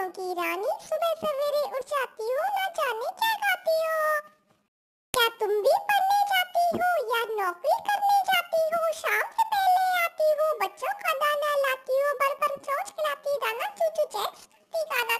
फूलों की रानी सुबह सवेरे उठ जाती हो ना जाने क्या खाती हो क्या तुम भी पढ़ने जाती हो या नौकरी करने जाती हो शाम से पहले आती हो बच्चों का दाना लाती हो बर्फ पर चोंच खिलाती दाना चूचू चेक ठीक खाना